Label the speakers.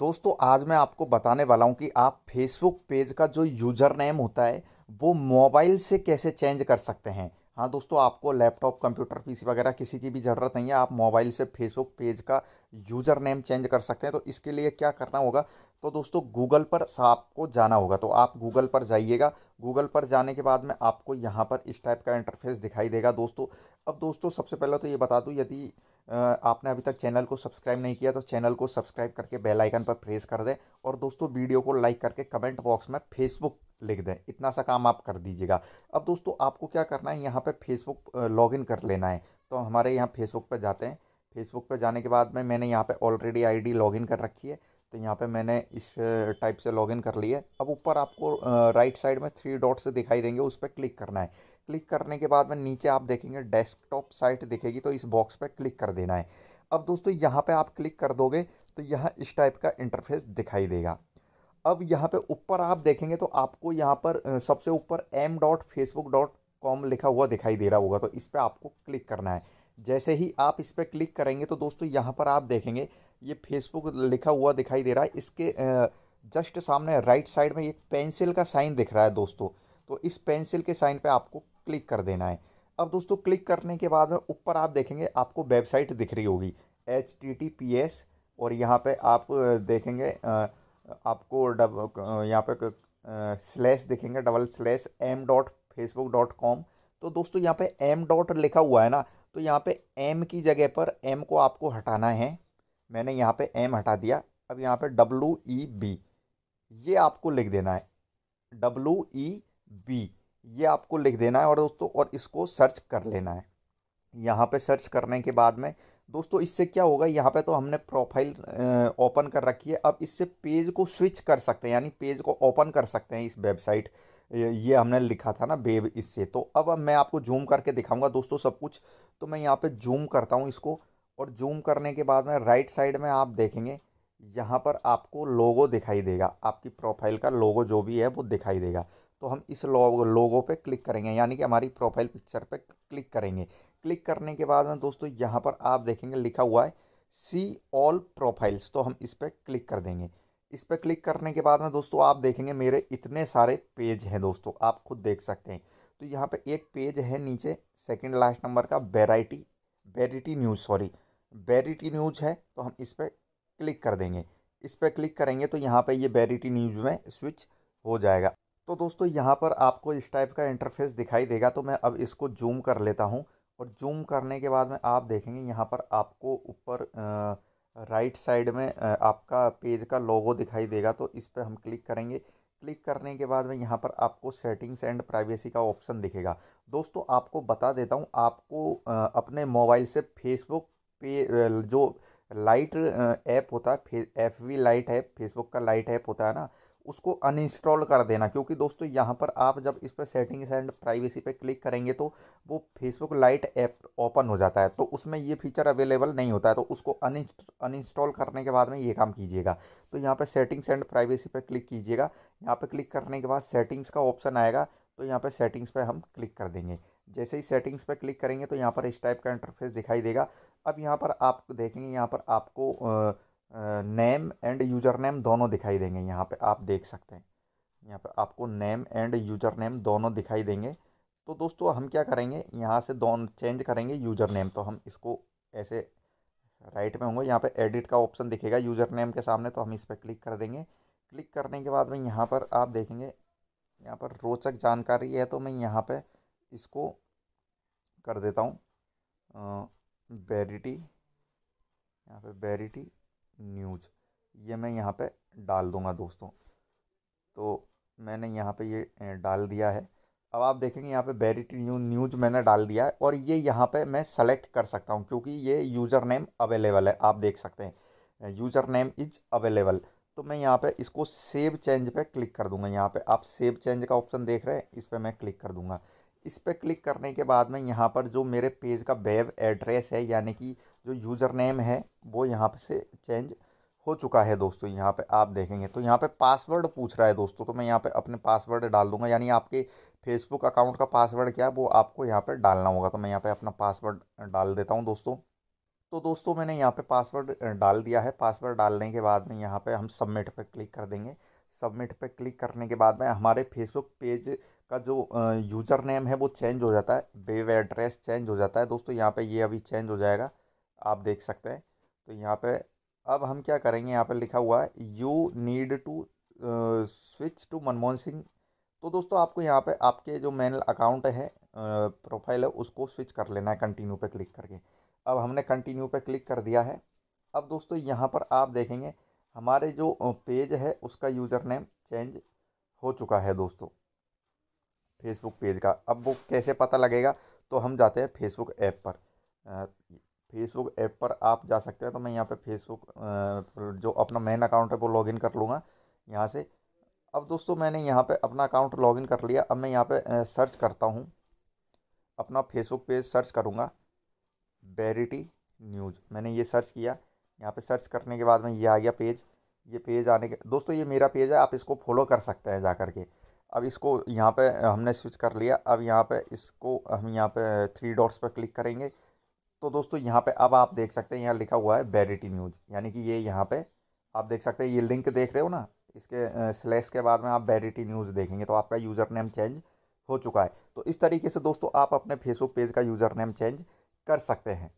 Speaker 1: दोस्तों आज मैं आपको बताने वाला हूँ कि आप फेसबुक पेज का जो यूज़र नेम होता है वो मोबाइल से कैसे चेंज कर सकते हैं हाँ दोस्तों आपको लैपटॉप कंप्यूटर पीसी वगैरह किसी की भी ज़रूरत नहीं है आप मोबाइल से फेसबुक पेज का यूज़र नेम चेंज कर सकते हैं तो इसके लिए क्या करना होगा तो दोस्तों गूगल पर आपको जाना होगा तो आप गूगल पर जाइएगा गूगल पर जाने के बाद में आपको यहाँ पर इस टाइप का इंटरफेस दिखाई देगा दोस्तों अब दोस्तों सबसे पहले तो ये बता दूँ यदि आपने अभी तक चैनल को सब्सक्राइब नहीं किया तो चैनल को सब्सक्राइब करके बेल आइकन पर प्रेस कर दें और दोस्तों वीडियो को लाइक करके कमेंट बॉक्स में फेसबुक लिख दें इतना सा काम आप कर दीजिएगा अब दोस्तों आपको क्या करना है यहाँ पर फेसबुक लॉगिन कर लेना है तो हमारे यहाँ फेसबुक पर जाते हैं फेसबुक पर जाने के बाद में मैंने यहाँ पर ऑलरेडी लॉग इन कर रखी है तो यहाँ पे मैंने इस टाइप से लॉगिन कर लिया अब ऊपर आपको राइट साइड में थ्री डॉट्स दिखाई देंगे उस पर क्लिक करना है क्लिक करने के बाद में नीचे आप देखेंगे डेस्कटॉप साइट दिखेगी तो इस बॉक्स पर क्लिक कर देना है अब दोस्तों यहाँ पर आप क्लिक कर दोगे तो यहाँ इस टाइप का इंटरफेस दिखाई देगा अब यहाँ पर ऊपर आप देखेंगे तो आपको यहाँ पर सबसे ऊपर M dot Facebook dot com लिखा हुआ दिखाई दे रहा होगा तो इस पर आपको क्लिक करना है जैसे ही आप इस पर क्लिक करेंगे तो दोस्तों यहाँ पर आप देखेंगे ये फेसबुक लिखा हुआ दिखाई दे रहा है इसके जस्ट सामने राइट साइड में एक पेंसिल का साइन दिख रहा है दोस्तों तो इस पेंसिल के साइन पे आपको क्लिक कर देना है अब दोस्तों क्लिक करने के बाद में ऊपर आप देखेंगे आपको वेबसाइट दिख रही होगी H T T P S और यहाँ पर आप देखेंगे आपको डब यहाँ पर स्लैश दिखेंगे double slash M dot Facebook dot com तो दोस्तों यहाँ पे एम डॉट लिखा हुआ है ना तो यहाँ पे एम की जगह पर एम को आपको हटाना है मैंने यहाँ पे एम हटा दिया अब यहाँ पे डब्लू ई बी ये आपको लिख देना है डब्लू ई बी ये आपको लिख देना है और दोस्तों और इसको सर्च कर लेना है यहाँ पे सर्च करने के बाद में दोस्तों इससे क्या होगा यहाँ पे तो हमने प्रोफाइल ओपन कर रखी है अब इससे पेज को स्विच कर सकते हैं यानी पेज को ओपन कर सकते हैं इस वेबसाइट ये हमने लिखा था ना बेब इससे तो अब मैं आपको जूम करके दिखाऊंगा दोस्तों सब कुछ तो मैं यहाँ पे जूम करता हूँ इसको और जूम करने के बाद में राइट साइड में आप देखेंगे यहाँ पर आपको लोगो दिखाई देगा आपकी प्रोफाइल का लोगो जो भी है वो दिखाई देगा तो हम इस लोगो लोगो पे क्लिक करेंगे यानी कि हमारी प्रोफाइल पिक्चर पर क्लिक करेंगे क्लिक करने के बाद में दोस्तों यहाँ पर आप देखेंगे लिखा हुआ है सी ऑल प्रोफाइल्स तो हम इस पर क्लिक कर देंगे इस पर क्लिक करने के बाद में दोस्तों आप देखेंगे मेरे इतने सारे पेज हैं दोस्तों आप खुद देख सकते हैं तो यहाँ पे एक पेज है नीचे सेकंड लास्ट नंबर का variety verity news sorry verity news है तो हम इस पर क्लिक कर देंगे इस पर क्लिक करेंगे तो यहाँ पे ये वेरिटी न्यूज़ में स्विच हो जाएगा तो दोस्तों यहाँ पर आपको इस टाइप का इंटरफेस दिखाई देगा तो मैं अब इसको जूम कर लेता हूँ और जूम करने के बाद में आप देखेंगे यहाँ पर आपको ऊपर राइट साइड में आपका पेज का लोगो दिखाई देगा तो इस पर हम क्लिक करेंगे क्लिक करने के बाद में यहाँ पर आपको सेटिंग्स एंड प्राइवेसी का ऑप्शन दिखेगा दोस्तों आपको बता देता हूँ आपको अपने मोबाइल से फेसबुक पे जो लाइट ऐप होता है F V lite app Facebook का लाइट ऐप होता है ना उसको अनइंस्टॉल कर देना क्योंकि दोस्तों यहाँ पर आप जब इस पर सेटिंग्स एंड प्राइवेसी पे क्लिक करेंगे तो वो फेसबुक लाइट ऐप ओपन हो जाता है तो उसमें ये फीचर अवेलेबल नहीं होता है तो उसको अनइंस्टॉल करने के बाद में ये काम कीजिएगा तो यहाँ पर सेटिंग्स एंड प्राइवेसी पर क्लिक कीजिएगा यहाँ पर क्लिक करने के बाद सेटिंग्स का ऑप्शन आएगा तो यहाँ पर सेटिंग्स पर हम क्लिक कर देंगे जैसे ही सेटिंग्स पर क्लिक करेंगे तो यहाँ पर इस टाइप का इंटरफेस दिखाई देगा अब यहाँ पर आप देखेंगे यहाँ पर आपको नेम एंड यूजर नेम दोनों दिखाई देंगे यहाँ पे आप देख सकते हैं यहाँ पे आपको नेम एंड यूजर नेम दोनों दिखाई देंगे तो दोस्तों हम क्या करेंगे यहाँ से दोनों चेंज करेंगे यूजर नेम तो हम इसको ऐसे राइट में होंगे यहाँ पे एडिट का ऑप्शन दिखेगा यूजर नेम के सामने तो हम इस पर क्लिक कर देंगे क्लिक करने के बाद में यहाँ पर आप देखेंगे यहाँ पर रोचक जानकारी है तो मैं यहाँ पर इसको कर देता हूँ बेरिटी यहाँ पर बेरिटी न्यूज़ ये मैं यहाँ पे डाल दूँगा दोस्तों तो मैंने यहाँ पे ये डाल दिया है अब आप देखेंगे यहाँ पे न्यू न्यूज़ मैंने डाल दिया है और ये यहाँ पे मैं सेलेक्ट कर सकता हूँ क्योंकि ये यूज़र नेम अवेलेबल है आप देख सकते हैं यूज़र नेम इज़ अवेलेबल तो मैं यहाँ पे इसको सेव चेंज पे क्लिक कर दूंगा यहाँ पे आप सेव चेंज का ऑप्शन देख रहे हैं इस पर मैं क्लिक कर दूंगा इस पर क्लिक करने के बाद में यहाँ पर जो मेरे पेज का वेब एड्रेस है यानी कि जो यूज़र नेम है वो यहाँ पे से चेंज हो चुका है दोस्तों यहाँ पे आप देखेंगे तो यहाँ पे पासवर्ड पूछ रहा है दोस्तों तो मैं यहाँ पे अपने पासवर्ड डाल दूंगा यानी आपके फेसबुक अकाउंट का पासवर्ड क्या है वो आपको यहाँ पे डालना होगा तो मैं यहाँ पे अपना पासवर्ड डाल देता हूँ दोस्तों तो दोस्तों मैंने यहाँ पे पासवर्ड डाल दिया है पासवर्ड डालने के बाद में यहाँ पर हम सबमिट पर क्लिक कर देंगे सबमिट पर क्लिक करने के बाद में हमारे फेसबुक पेज का जो यूज़र नेम है वो चेंज हो जाता है वेब एड्रेस चेंज हो जाता है दोस्तों यहाँ पर ये अभी चेंज हो जाएगा आप देख सकते हैं तो यहाँ पे अब हम क्या करेंगे यहाँ पे लिखा हुआ है you need to switch to Manmohan Singh तो दोस्तों आपको यहाँ पे आपके जो मेन अकाउंट है प्रोफाइल है उसको स्विच कर लेना है कंटिन्यू पे क्लिक करके अब हमने कंटिन्यू पे क्लिक कर दिया है अब दोस्तों यहाँ पर आप देखेंगे हमारे जो पेज है उसका यूज़र नेम चेंज हो चुका है दोस्तों फेसबुक पेज का अब वो कैसे पता लगेगा तो हम जाते हैं फेसबुक ऐप पर फेसबुक ऐप पर आप जा सकते हैं तो मैं यहाँ पे फेसबुक जो अपना मेन अकाउंट है वो लॉगिन कर लूँगा यहाँ से अब दोस्तों मैंने यहाँ पे अपना अकाउंट लॉगिन कर लिया अब मैं यहाँ पे सर्च करता हूँ अपना फेसबुक पेज सर्च करूँगा बेरिटी न्यूज़ मैंने ये सर्च किया यहाँ पे सर्च करने के बाद में ये आ गया पेज ये पेज आने के दोस्तों ये मेरा पेज है आप इसको फॉलो कर सकते हैं जा कर के अब इसको यहाँ पे हमने स्विच कर लिया अब यहाँ पे इसको हम यहाँ पे थ्री डॉट्स पर क्लिक करेंगे तो दोस्तों यहाँ पे अब आप देख सकते हैं यहाँ लिखा हुआ है वेरिटी न्यूज़ यानी कि ये यहाँ पे आप देख सकते हैं ये लिंक देख रहे हो ना इसके स्लैश के बाद में आप वेरिटी न्यूज़ देखेंगे तो आपका यूज़र नेम चेंज हो चुका है तो इस तरीके से दोस्तों आप अपने फेसबुक पेज का यूज़र नेम चेंज कर सकते हैं